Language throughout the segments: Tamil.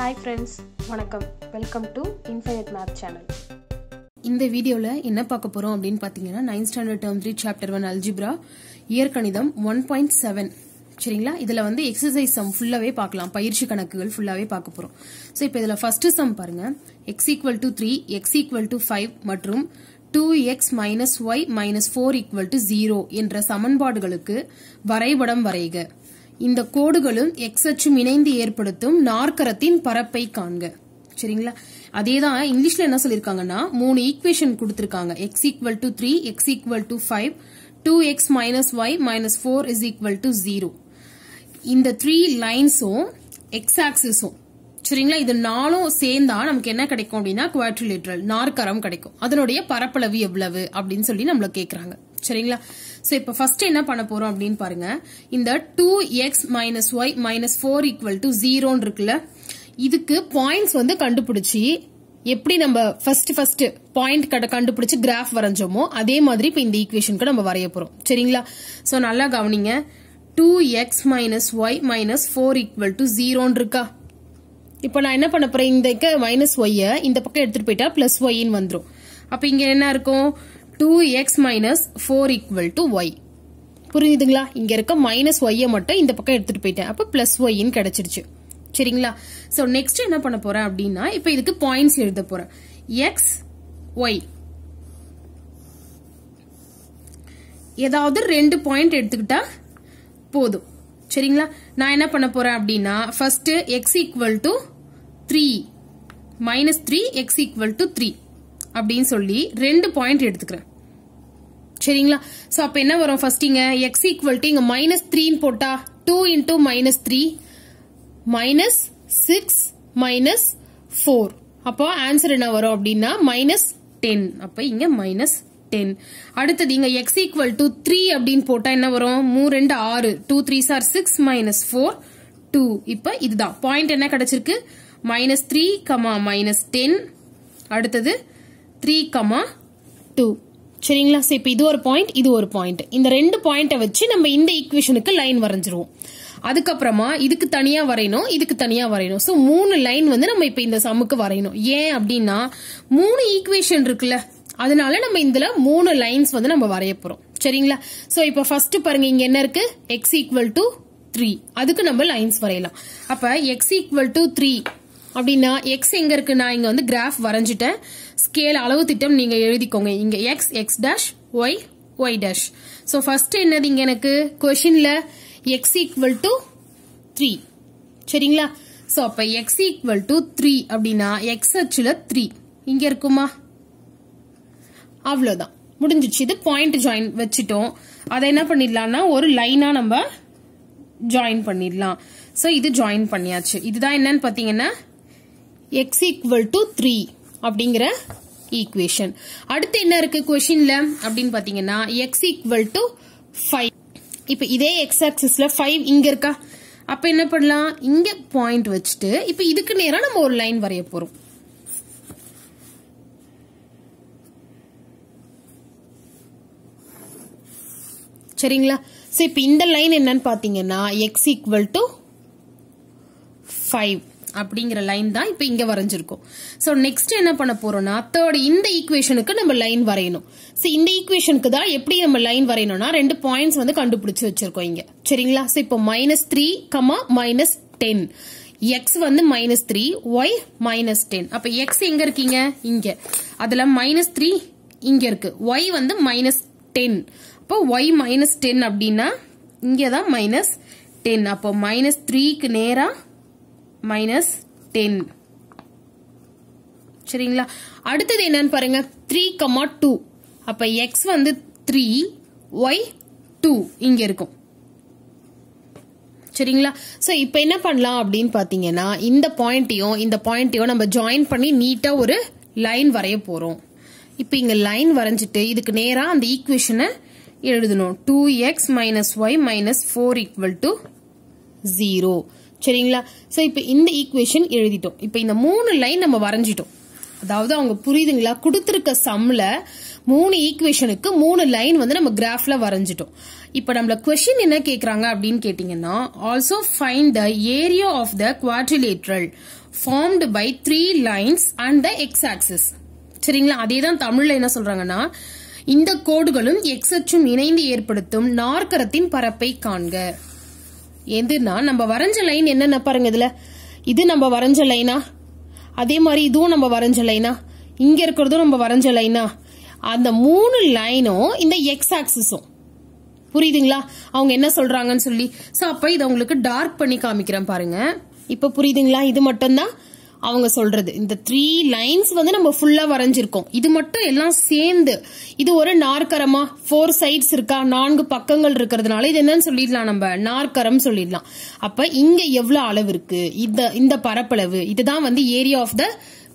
ஹாய் ஃப்ரெண்ட்ஸ் வணக்கம் welcome to infinite map channel இந்த வீடியோவில் என்ன பார்க்க போகிறோம் அப்படின்னு பார்த்தீங்கன்னா ninth standard term three chapter one algebra இயற்கணிதம் ஒன் பாயிண்ட் செவன் சரிங்களா இதில் வந்து எக்ஸசைஸ் சம் ஃபுல்லாகவே பார்க்கலாம் பயிற்சி கணக்குகள் ஃபுல்லாகவே பார்க்க போகிறோம் ஸோ இப்போ இதில் ஃபஸ்ட்டு சம் பாருங்க x equal to three x equal to five மற்றும் two x minus y minus four equal to zero என்ற சமன்பாடுகளுக்கு வரைபடம் வரைக இந்த கோடுகளும் எக்ஸ் அச்சும் இணைந்து ஏற்படுத்தும் நாற்கரத்தின் பரப்பை காண்க சரிங்களா அதே தான் இங்கிலீஷ்ல என்ன சொல்லியிருக்காங்கன்னா மூணு ஈக்குவேஷன் கொடுத்திருக்காங்க x equal to three x equal to five two x minus y minus four is equal to zero இந்த த்ரீ லைன்ஸும் எக்ஸ் ஆக்சிஸும் சரிங்களா இது நாலும் சேர்ந்தா நமக்கு என்ன கிடைக்கும் அப்படின்னா குவாட்ரிலேட்ரல் நாற்கரம் கிடைக்கும் அதனுடைய பரப்பளவு எவ்வளவு அப்படின்னு சொல்லி நம்மள கேக்குறாங்க சரிங்களா ஸோ இப்போ ஃபர்ஸ்ட் என்ன பண்ண போறோம் அப்படின்னு பாருங்க இந்த two x minus y minus four equal to ஜீரோன்னு இருக்குல்ல இதுக்கு பாயிண்ட்ஸ் வந்து கண்டுபிடிச்சி எப்படி நம்ம ஃபர்ஸ்ட் ஃபர்ஸ்ட் பாயிண்ட் கடை கண்டுபிடிச்சு கிராஃப் வரைஞ்சோமோ அதே மாதிரி இப்போ இந்த ஈக்குவேஷனுக்கு நம்ம வரைய போறோம் சரிங்களா ஸோ நல்லா கவனிங்க two x minus y minus four equal to ஜீரோன்னு இருக்கா இப்போ நான் என்ன பண்ண போறேன் இந்த மைனஸ் ஒய்ய இந்த பக்கம் எடுத்துட்டு போயிட்டா பிளஸ் ஒய்ன்னு வந்துடும் அப்ப இங்க என்ன இருக்கும் two x minus four to y. Y இங்க இருக்க மைனஸ் ஒய்யை மட்டும் இந்த பக்கம் பேட்டேன். போயிட்டேன் plus y ஒய்ன்னு கடைச்சிருச்சு. சரிங்களா so next என்ன பண்ணப் போறேன் அப்படின்னா இப்ப இதுக்கு பாயிண்ட்ஸ் எடுத்தப் போறேன் எக்ஸ் ஒய் ஏதாவது ரெண்டு பாயிண்ட் எடுத்துக்குட்டா, போதும் சரிங்களா நான் என்ன பண்ண போறேன் அப்படின்னா first x equal three minus three x equal to three அப்படின்னு சொல்லி ரெண்டு பாயிண்ட் எடுத்துக்கிறேன் சரிங்களா சோ அப்ப என்ன வரும் ஃபர்ஸ்ட் இங்க எக்ஸ் ஈக்குவல் டு இங்க மைனஸ் த்ரீன்னு போட்டா two into minus three minus six minus four அப்போ ஆன்சர் என்ன வரும் அப்படின்னா மைனஸ் டென் அப்ப இங்க மைனஸ் டென் அடுத்தது இங்க எக்ஸ் ஈக்குவல் டு த்ரீ அப்படின்னு போட்டா என்ன வரும் மூ ரெண்டு ஆறு two three sir six minus four two இப்ப இதுதான் பாயிண்ட் என்ன கிடைச்சிருக்கு minus three comma minus ten அடுத்தது த்ரீ கமா டூ சரிங்களா சரி இப்போ இது ஒரு பாயிண்ட் இது ஒரு பாயிண்ட் இந்த ரெண்டு பாயிண்ட்டை வச்சு நம்ம இந்த ஈக்குவேஷனுக்கு லைன் வரைஞ்சிருவோம் அதுக்கப்புறமா இதுக்கு தனியா வரையணும் இதுக்கு தனியா வரையணும் ஸோ மூணு லைன் வந்து நம்ம இப்போ இந்த சம்முக்கு வரையணும் ஏன் அப்படின்னா மூணு ஈக்குவேஷன் இருக்குல்ல அதனால நம்ம இதுல மூணு லைன்ஸ் வந்து நம்ம வரைய போறோம் சரிங்களா ஸோ இப்போ ஃபர்ஸ்ட் பாருங்க இங்க என்ன இருக்கு எக்ஸ் ஈக்குவல் டு த்ரீ அதுக்கு நம்ம லைன்ஸ் வரையலாம் அப்ப எக்ஸ் ஈக்குவல் டு த்ரீ அப்படின்னா எக்ஸ் எங்க நான் இங்க வந்து கிராஃப் வரைஞ்சிட்டேன் ஸ்கேல் அளவு திட்டம் நீங்க எழுதிக்கோங்க இங்க x x dash y y dash so first என்னது இங்க எனக்கு கொஷின்ல எக்ஸ் ஈக்குவல் டு த்ரீ சரிங்களா ஸோ அப்ப எக்ஸ் ஈக்குவல் டு த்ரீ அப்படின்னா எக்ஸ் அச்சுல த்ரீ இங்க இருக்குமா அவ்வளவுதான் முடிஞ்சிச்சு இது பாயிண்ட் ஜாயின் வச்சுட்டோம் அதை என்ன பண்ணிடலாம்னா ஒரு லைனா நம்ம ஜாயின் பண்ணிடலாம் ஸோ இது ஜாயின் பண்ணியாச்சு இதுதான் என்னன்னு பார்த்தீங்கன்னா எக்ஸ் ஈக்குவல் டு த்ரீ அப்படிங்கிற ஈக்குவேஷன் அடுத்து என்ன இருக்கு கொஷின்ல அப்படின்னு பாத்தீங்கன்னா எக்ஸ் ஈக்குவல் டு ஃபைவ் இப்ப இதே எக்ஸ் ஆக்சிஸ்ல ஃபைவ் இங்க இருக்கா அப்ப என்ன பண்ணலாம் இங்க பாயிண்ட் வச்சுட்டு இப்ப இதுக்கு நேரம் நம்ம ஒரு லைன் வரைய போறோம் சரிங்களா சோ இப்ப இந்த லைன் என்னன்னு பாத்தீங்கன்னா எக்ஸ் ஈக்குவல் டு ஃபைவ் அப்படிங்கிற லைன் தான் இப்போ இங்கே வரைஞ்சிருக்கும் ஸோ நெக்ஸ்ட் என்ன பண்ண போறோம்னா தேர்ட் இந்த ஈக்குவேஷனுக்கு நம்ம லைன் வரையணும் ஸோ இந்த ஈக்குவேஷனுக்கு தான் எப்படி நம்ம லைன் வரையணும்னா ரெண்டு பாயிண்ட்ஸ் வந்து கண்டுபிடிச்சு வச்சிருக்கோம் இங்க சரிங்களா ஸோ இப்போ minus three comma minus ten x வந்து minus three y minus ten அப்போ எக்ஸ் எங்க இருக்கீங்க இங்க அதுல மைனஸ் த்ரீ இங்க இருக்கு ஒய் வந்து மைனஸ் டென் அப்போ ஒய் மைனஸ் டென் அப்படின்னா இங்கே தான் மைனஸ் டென் அப்போ மைனஸ் த்ரீக்கு நேராக மைனஸ் டென் சரிங்களா அடுத்தது என்னன்னு பாருங்க த்ரீ கமா டூ அப்ப எக்ஸ் வந்து த்ரீ ஒய் டூ இங்க இருக்கும் சரிங்களா ஸோ இப்போ என்ன பண்ணலாம் அப்படின்னு பார்த்தீங்கன்னா இந்த பாயிண்ட்டையும் இந்த பாயிண்ட்டையும் நம்ம ஜாயின் பண்ணி நீட்டாக ஒரு லைன் வரைய போகிறோம் இப்போ இங்கே லைன் வரைஞ்சிட்டு இதுக்கு நேராக அந்த ஈக்குவேஷனை எழுதணும் two x minus y minus four equal to zero சரிங்களா ஸோ இப்போ இந்த ஈக்குவேஷன் எழுதிட்டோம் இப்போ இந்த மூணு லைன் நம்ம வரைஞ்சிட்டோம் அதாவது அவங்க புரியுதுங்களா கொடுத்துருக்க சம்ல மூணு ஈக்குவேஷனுக்கு மூணு லைன் வந்து நம்ம கிராஃப்ல வரைஞ்சிட்டோம் இப்போ நம்மள கொஸ்டின் என்ன கேட்குறாங்க அப்படின்னு கேட்டிங்கன்னா also find the area of the quadrilateral formed by three lines and the x axis சரிங்களா அதே தான் தமிழ்ல என்ன சொல்றாங்கன்னா இந்த கோடுகளும் எக்ஸ் அச்சும் இணைந்து ஏற்படுத்தும் நாற்கரத்தின் பரப்பை காண்க எதுனா நம்ம வரைஞ்ச லைன் என்னென்ன பாருங்க இதுல இது நம்ம வரைஞ்ச லைனா அதே மாதிரி இதுவும் நம்ம வரைஞ்ச லைனா இங்க இருக்கிறதும் நம்ம வரைஞ்ச லைனா அந்த மூணு லைனும் இந்த எக்ஸ் ஆக்சிஸும் புரியுதுங்களா அவங்க என்ன சொல்றாங்கன்னு சொல்லி சோ அப்ப இதை உங்களுக்கு டார்க் பண்ணி காமிக்கிறேன் பாருங்க இப்ப புரியுதுங்களா இது மட்டும்தான் அவங்க சொல்றது இந்த த்ரீ லைன்ஸ் வந்து நம்ம ஃபுல்லா வரைஞ்சிருக்கோம் இது மட்டும் எல்லாம் சேர்ந்து இது ஒரு நாற்கரமா ஃபோர் சைட்ஸ் இருக்கா நான்கு பக்கங்கள் இருக்கிறதுனால இது என்னன்னு சொல்லிடலாம் நம்ம நாற்கரம் சொல்லிடலாம் அப்ப இங்க எவ்வளவு அளவு இருக்கு இந்த இந்த பரப்பளவு இதுதான் வந்து ஏரியா ஆஃப் த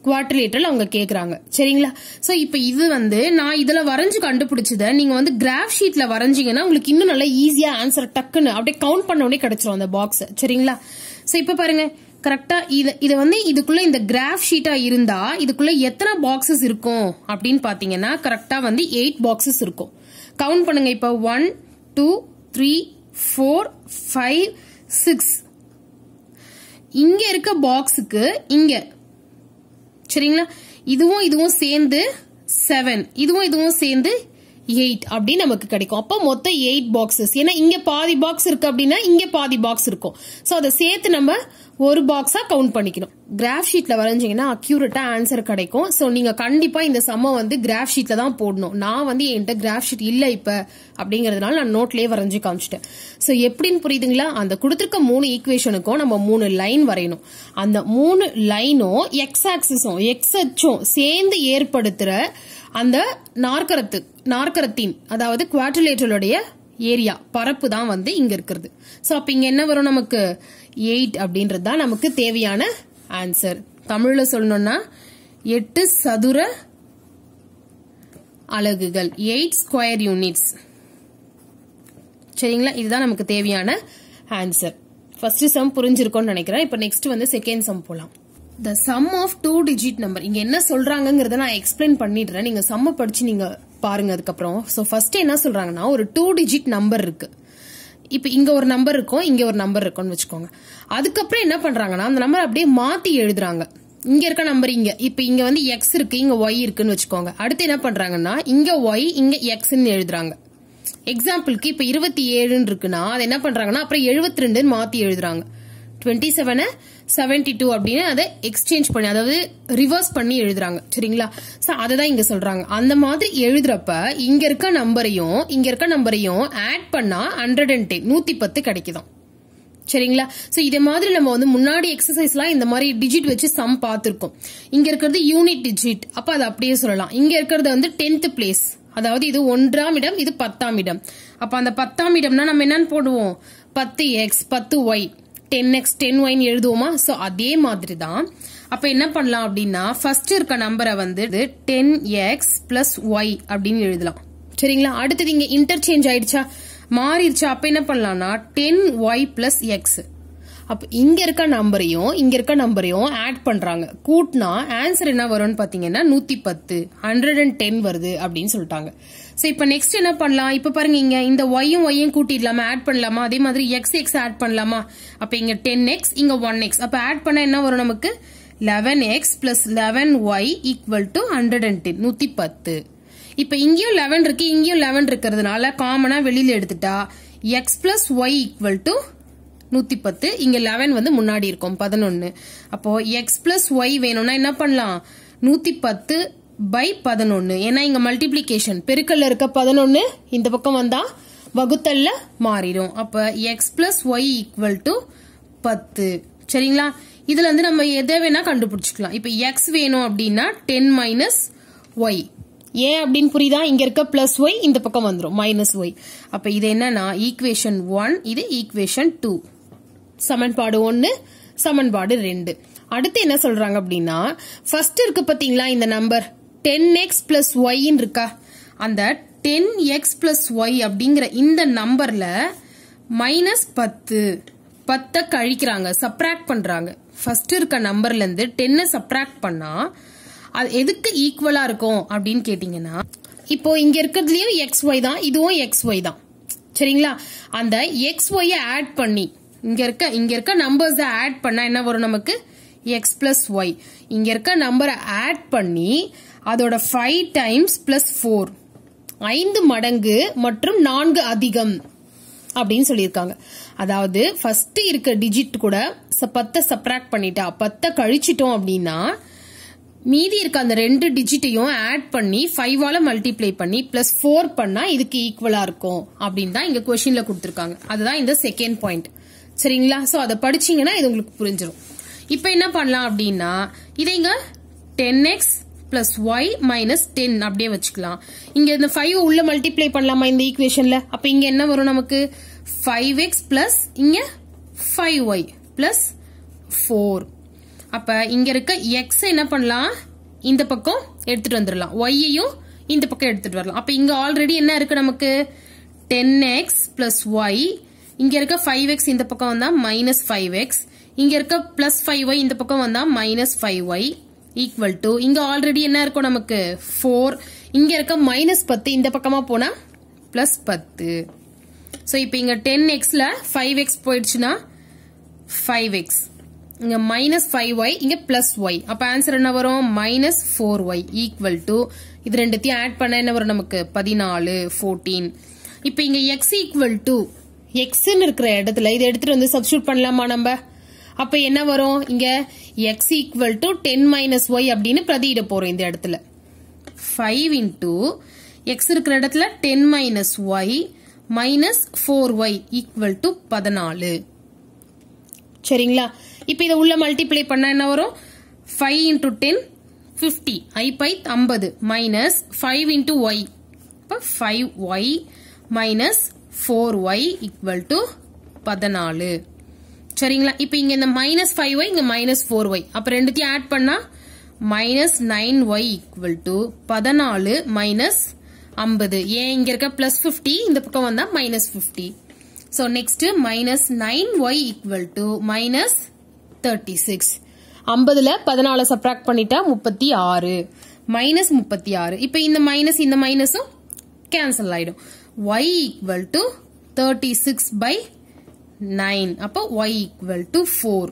குவாட்ரிலேட்டரில் அவங்க கேட்குறாங்க சரிங்களா ஸோ இப்போ இது வந்து நான் இதில் வரைஞ்சு கண்டுபிடிச்சதை நீங்கள் வந்து கிராஃப் ஷீட்ல வரைஞ்சிங்கன்னா உங்களுக்கு இன்னும் நல்லா ஈஸியாக ஆன்சர் டக்குன்னு அப்படியே கவுண்ட் பண்ண உடனே கிடைச்சிரும் அந்த பாக்ஸ் சரிங்களா ஸோ இப்போ பாருங்கள் கரெக்டா இது இது வந்து இதுக்குள்ள இந்த கிராஃப் ஷீட்டா இருந்தா இதுக்குள்ள எத்தனை பாக்ஸஸ் இருக்கும் அப்படின்னு பாத்தீங்கன்னா கரெக்டா வந்து எயிட் பாக்ஸஸ் இருக்கும் கவுண்ட் பண்ணுங்க இப்ப one two three four five six இங்க இருக்க பாக்ஸுக்கு இங்க சரிங்களா இதுவும் இதுவும் சேர்ந்து செவன் இதுவும் இதுவும் சேர்ந்து எயிட் அப்படின்னு நமக்கு கிடைக்கும் அப்போ மொத்தம் எயிட் பாக்ஸஸ் ஏன்னா இங்க பாதி பாக்ஸ் இருக்கு அப்படின்னா இங்க பாதி பாக்ஸ் இருக்கும் ஸோ அதை சேர்த்து நம்ம ஒரு பாக்ஸா கவுண்ட் பண்ணிக்கணும் கிராஃப் ஷீட்ல வரைஞ்சீங்கன்னா அக்யூரட்டா ஆன்சர் கிடைக்கும் ஸோ நீங்க கண்டிப்பா இந்த சம்ம வந்து கிராஃப் ஷீட்ல தான் போடணும் நான் வந்து என்கிட்ட கிராஃப் ஷீட் இல்ல இப்ப அப்படிங்கறதுனால நான் நோட்லயே வரைஞ்சு காமிச்சிட்டேன் ஸோ எப்படின்னு புரியுதுங்களா அந்த கொடுத்துருக்க மூணு ஈக்குவேஷனுக்கும் நம்ம மூணு லைன் வரையணும் அந்த மூணு லைனும் எக்ஸ் ஆக்சிஸும் எக்ஸ் அச்சும் சேர்ந்து ஏற்படுத்துற அந்த நாற்கரத்து நாற்கரத்தின் அதாவது குவாட்டிலேட்டருடைய ஏரியா பரப்பு தான் வந்து இங்க இருக்கிறது ஸோ அப்ப இங்க என்ன வரும் நமக்கு எயிட் அப்படின்றது தான் நமக்கு தேவையான ஆன்சர் தமிழ்ல சொல்லணும்னா எட்டு சதுர அலகுகள் எயிட் ஸ்கொயர் யூனிட்ஸ் சரிங்களா இதுதான் நமக்கு தேவையான ஆன்சர் ஃபர்ஸ்ட் சம் புரிஞ்சிருக்கோம்னு நினைக்கிறேன் இப்போ நெக்ஸ்ட் வந்து செகண்ட் சம் போலாம் the sum of two digit number இங்க என்ன சொல்றாங்கிறத நான் எக்ஸ்பிளைன் பண்ணிடுறேன் நீங்க சம்ம படிச்சு நீங்க பாருங்க அதுக்கப்புறம் ஸோ ஃபர்ஸ்ட் என்ன சொல்றாங்கன்னா ஒரு டூ டிஜிட் நம்பர் இருக்கு இப்போ இங்க ஒரு நம்பர் இருக்கும் இங்க ஒரு நம்பர் இருக்கும்னு வச்சுக்கோங்க அதுக்கப்புறம் என்ன பண்றாங்கன்னா அந்த நம்பர் அப்படியே மாத்தி எழுதுறாங்க இங்க இருக்க நம்பர் இங்க இப்ப இங்க வந்து எக்ஸ் இருக்கு இங்க ஒய் இருக்குன்னு வச்சுக்கோங்க அடுத்து என்ன பண்றாங்கன்னா இங்க ஒய் இங்க எக்ஸ்ன்னு எழுதுறாங்க எக்ஸாம்பிளுக்கு இப்ப இருபத்தி ஏழுன்னு இருக்குன்னா அது என்ன பண்றாங்கன்னா அப்புறம் எழுபத்தி ரெண்டுன்னு மாத்தி எழுதுறாங்க டுவெண்ட்டி செவன செவன்டி டூ அப்படின்னு அதை எக்ஸ்சேஞ்ச் பண்ணி அதாவது ரிவர்ஸ் பண்ணி எழுதுறாங்க சரிங்களா ஸோ அதை தான் இங்கே சொல்றாங்க அந்த மாதிரி எழுதுறப்ப இங்க இருக்க நம்பரையும் இங்க இருக்க நம்பரையும் ஆட் பண்ணா ஹண்ட்ரட் அண்ட் டென் நூத்தி பத்து கிடைக்குதான் சரிங்களா ஸோ இதே மாதிரி நம்ம வந்து முன்னாடி எக்ஸசைஸ்லாம் இந்த மாதிரி டிஜிட் வச்சு சம் பார்த்துருக்கோம் இங்க இருக்கிறது யூனிட் டிஜிட் அப்போ அதை அப்படியே சொல்லலாம் இங்க இருக்கிறது வந்து டென்த் பிளேஸ் அதாவது இது ஒன்றாம் இடம் இது பத்தாம் இடம் அப்போ அந்த பத்தாம் இடம்னா நம்ம என்னன்னு போடுவோம் பத்து எக்ஸ் பத்து ஒய் டென் எக்ஸ் டென் ஒயின் எழுதுவோமா ஸோ அதே மாதிரி தான் அப்போ என்ன பண்ணலாம் அப்படின்னா ஃபர்ஸ்ட் இருக்க நம்பரை வந்து டென் எக்ஸ் பிளஸ் ஒய் அப்படின்னு எழுதலாம் சரிங்களா அடுத்தது இங்க இன்டர்சேஞ்ச் ஆயிடுச்சா மாறிடுச்சா அப்போ என்ன பண்ணலாம்னா டென் ஒய் பிளஸ் அப்போ இங்க இருக்க நம்பரையும் இங்க இருக்க நம்பரையும் ஆட் பண்றாங்க கூட்டினா ஆன்சர் என்ன வரும்னு பாத்தீங்கன்னா நூத்தி பத்து ஹண்ட்ரட் அண்ட் டென் வருது அப்படின்னு சொல்லிட்டாங்க சோ இப்ப நெக்ஸ்ட் என்ன பண்ணலாம் இப்ப பாருங்க இங்க இந்த ஒய்யும் ஒய்யும் கூட்டிடலாமா ஆட் பண்ணலாமா அதே மாதிரி எக்ஸ் எக்ஸ் ஆட் பண்ணலாமா அப்ப இங்க டென் எக்ஸ் இங்க ஒன் எக்ஸ் அப்ப ஆட் பண்ணா என்ன வரும் நமக்கு eleven x plus eleven y equal to hundred and ten நூத்தி பத்து இப்ப இங்கேயும் லெவன் இருக்கு இங்கேயும் லெவன் இருக்கிறதுனால காமனா வெளியில எடுத்துட்டா x plus y equal to நூற்றி பத்து இங்கே லெவன் வந்து முன்னாடி இருக்கும் பதினொன்று அப்போது எக்ஸ் ப்ளஸ் ஒய் வேணும்னா என்ன பண்ணலாம் நூற்றி பத்து பை பதினொன்று ஏன்னா இங்கே மல்டிப்ளிகேஷன் பெருக்கல்ல இருக்க பதினொன்று இந்த பக்கம் வந்தால் வகுத்தல்ல மாறிடும் அப்போ x plus y equal to பத்து சரிங்களா இதுல வந்து நம்ம எதை வேணா கண்டுபிடிச்சிக்கலாம் இப்போ எக்ஸ் வேணும் அப்படின்னா டென் மைனஸ் ஒய் ஏன் அப்படின்னு புரியுதா இங்க இருக்க பிளஸ் ஒய் இந்த பக்கம் வந்துடும் மைனஸ் ஒய் அப்ப இது என்னன்னா ஈக்குவேஷன் ஒன் இது ஈக்குவேஷன் டூ சமன்பாடு ஒன்னு சமன்பாடு ரெண்டு அடுத்து என்ன சொல்றாங்க அப்படின்னா ஃபர்ஸ்ட் இருக்கு பார்த்தீங்களா இந்த நம்பர் டென் எக்ஸ் பிளஸ் ஒய்ன்னு இருக்கா அந்த டென் எக்ஸ் பிளஸ் ஒய் அப்படிங்கிற இந்த நம்பர்ல மைனஸ் பத்து பத்தை கழிக்கிறாங்க சப்ராக்ட் பண்றாங்க ஃபர்ஸ்ட் இருக்க நம்பர்ல இருந்து டென்னை சப்ராக்ட் பண்ணா அது எதுக்கு ஈக்குவலா இருக்கும் அப்படின்னு கேட்டீங்கன்னா இப்போ இங்க இருக்கிறதுலயும் எக்ஸ் ஒய் தான் இதுவும் எக்ஸ் ஒய் தான் சரிங்களா அந்த எக்ஸ் ஒய்யை ஆட் பண்ணி இங்க இருக்க இங்க இருக்க நம்பர்ஸ் ஆட் பண்ணா என்ன வரும் நமக்கு எக்ஸ் பிளஸ் ஒய் இங்க இருக்க நம்பரை ஆட் பண்ணி அதோட ஃபைவ் டைம்ஸ் பிளஸ் ஃபோர் ஐந்து மடங்கு மற்றும் நான்கு அதிகம் அப்படின்னு சொல்லியிருக்காங்க அதாவது ஃபர்ஸ்ட் இருக்க டிஜிட் கூட பத்தை சப்ராக்ட் பண்ணிட்டா பத்தை கழிச்சிட்டோம் அப்படின்னா மீதி இருக்க அந்த ரெண்டு டிஜிட்டையும் ஆட் பண்ணி ஃபைவால மல்டிப்ளை பண்ணி பிளஸ் ஃபோர் பண்ணா இதுக்கு ஈக்குவலா இருக்கும் அப்படின்னு தான் இங்க கொஸ்டின்ல கொடுத்துருக்காங்க அதுதான் இந்த செகண்ட் பாயிண்ட் சரிங்களா ஸோ அதை படிச்சீங்கன்னா இது உங்களுக்கு புரிஞ்சிடும் இப்போ என்ன பண்ணலாம் அப்படின்னா இதைங்க ten x plus y minus ten அப்படியே வச்சுக்கலாம் இங்க இந்த ஃபைவ் உள்ள மல்டிப்ளை பண்ணலாமா இந்த ஈக்குவேஷன்ல அப்ப இங்க என்ன வரும் நமக்கு ஃபைவ் எக்ஸ் பிளஸ் இங்க ஃபைவ் ஒய் பிளஸ் ஃபோர் அப்ப இங்க இருக்க எக்ஸ் என்ன பண்ணலாம் இந்த பக்கம் எடுத்துட்டு வந்துடலாம் ஒய்யையும் இந்த பக்கம் எடுத்துட்டு வரலாம் அப்ப இங்க ஆல்ரெடி என்ன இருக்கு நமக்கு டென் எக்ஸ் பிளஸ் ஒய் இங்கே இருக்க ஃபைவ் எக்ஸ் இந்த பக்கம் வந்தால் மைனஸ் ஃபைவ் எக்ஸ் இங்கே இருக்க ப்ளஸ் ஃபைவ் ஒய் இந்த பக்கம் வந்தால் minus five y equal to இங்கே ஆல்ரெடி என்ன இருக்கும் நமக்கு ஃபோர் இங்கே இருக்க மைனஸ் பத்து இந்த பக்கமாக போனால் ப்ளஸ் பத்து ஸோ இப்போ இங்கே டென் எக்ஸில் ஃபைவ் எக்ஸ் போயிடுச்சுன்னா ஃபைவ் எக்ஸ் இங்கே மைனஸ் ஃபைவ் ஒய் இங்கே ப்ளஸ் ஒய் அப்போ ஆன்சர் என்ன வரும் minus four y equal to இது ரெண்டுத்தையும் ஆட் பண்ண என்ன வரும் நமக்கு பதினாலு ஃபோர்டீன் இப்போ இங்கே எக்ஸ் ஈக்குவல் டு எக்ஸ்ன்னு இருக்கிற இடத்துல இதை எடுத்துட்டு வந்து சப்ஸ்டியூட் பண்ணலாமா நம்ம அப்ப என்ன வரும் இங்க x equal to ten minus y அப்படின்னு பிரதியிட போறோம் இந்த இடத்துல ஃபைவ் இன்டூ எக்ஸ் இருக்கிற இடத்துல ten minus y minus four y equal to பதினாலு சரிங்களா இப்போ இதை உள்ள மல்டிப்ளை பண்ணா என்ன வரும் ஃபைவ் இன்டூ டென் ஃபிஃப்டி ஐ பை ஐம்பது மைனஸ் ஃபைவ் இன்டூ ஒய் இப்போ five y minus four y equal to பதினாலு சரிங்களா இப்போ இங்க இந்த மைனஸ் ஃபைவ் ஒய் இங்க மைனஸ் ஃபோர் ஒய் அப்ப ரெண்டுத்தையும் ஆட் பண்ணா minus nine y equal to பதினாலு மைனஸ் ஐம்பது ஏன் இங்க இருக்க பிளஸ் பிப்டி இந்த பக்கம் வந்தா minus fifty so next minus nine y equal to minus thirty six ஐம்பதுல பதினாலு சப்ராக்ட் பண்ணிட்டா முப்பத்தி ஆறு மைனஸ் முப்பத்தி ஆறு இப்போ இந்த மைனஸ் இந்த மைனஸும் கேன்சல் ஆயிடும் y equal to 36 by 9 அப்போ y equal to 4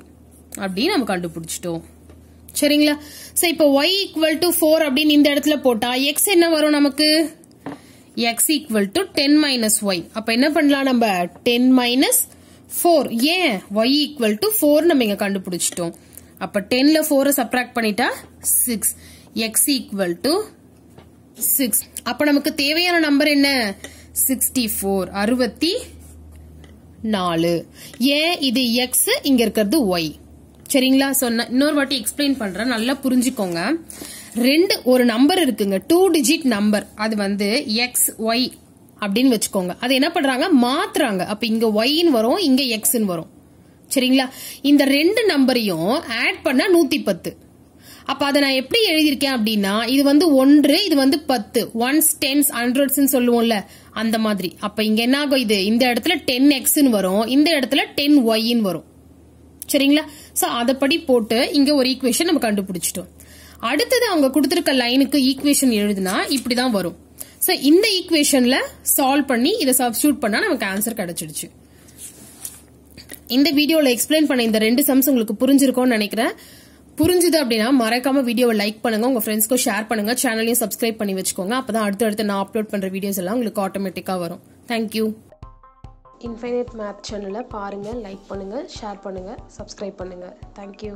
அப்படி நாம் நம்ம கண்டுபிடிச்சிட்டோம் சரிங்களா சரி இப்போ y equal to 4 அப்படி இந்த இடத்துல போட்டா x என்ன வரும் நமக்கு x equal to 10 minus y அப்ப என்ன பண்ணலா நம்ப 10 minus 4 ஏன் y equal to 4 நம்ம இங்க கண்டுபிடிச்சிட்டோம் அப்ப 10ல 4 சப்ராக்ட் பண்ணிட்டா 6 x equal to 6 அப்ப நமக்கு தேவையான நம்பர் என்ன சிக்ஸ்டி ஃபோர் அறுபத்தி நாலு ஏன் இது எக்ஸ் இங்க இருக்கிறது ஒய் சரிங்களா சொன்ன இன்னொரு வாட்டி எக்ஸ்பிளைன் பண்றேன் நல்லா புரிஞ்சுக்கோங்க ரெண்டு ஒரு நம்பர் இருக்குங்க டூ டிஜிட் நம்பர் அது வந்து எக்ஸ் ஒய் அப்படின்னு வச்சுக்கோங்க அது என்ன பண்றாங்க மாத்துறாங்க அப்ப இங்க ஒய்ன்னு வரும் இங்க எக்ஸ்ன்னு வரும் சரிங்களா இந்த ரெண்டு நம்பரையும் ஆட் பண்ணா நூத்தி பத்து அப்ப அதை நான் எப்படி எழுதியிருக்கேன் அப்படின்னா இது வந்து ஒன்று இது வந்து பத்து ஒன்ஸ் டென்ஸ் ஹண்ட்ரட்ஸ் சொல்லுவோம்ல அந்த மாதிரி அப்ப இங்க என்ன ஆகும் இது இந்த இடத்துல டென் எக்ஸ் வரும் இந்த இடத்துல டென் ஒய்ன்னு வரும் சரிங்களா சோ அதப்படி போட்டு இங்க ஒரு ஈக்குவேஷன் நம்ம கண்டுபிடிச்சிட்டோம் அடுத்தது அவங்க கொடுத்திருக்க லைனுக்கு ஈக்குவேஷன் எழுதுனா இப்படிதான் வரும் சோ இந்த ஈக்குவேஷன்ல சால்வ் பண்ணி இதை சப்ஸ்டியூட் பண்ணா நமக்கு ஆன்சர் கிடைச்சிடுச்சு இந்த வீடியோல எக்ஸ்பிளைன் பண்ண இந்த ரெண்டு சம்ஸ் உங்களுக்கு புரிஞ்சிருக்கும்னு நினைக்கிறேன் புரிஞ்சுது அப்படின்னா மறக்காம வீடியோவை லைக் பண்ணுங்க உங்க ஃப்ரெண்ட்ஸ்க்கும் ஷேர் பண்ணுங்க சேனலையும் சப்ஸ்கிரைப் பண்ணி வச்சுக்கோங்க அப்பதான் அடுத்து நான் அப்லோட் பண்ற வீடியோஸ் எல்லாம் உங்களுக்கு ஆட்டோமேட்டிக்கா வரும் தேங்க்யூ இன்ஃபைனைட் மேத் சேனலை பாருங்கள் லைக் பண்ணுங்கள் ஷேர் பண்ணுங்கள் சப்ஸ்கிரைப் பண்ணுங்கள் தேங்க்யூ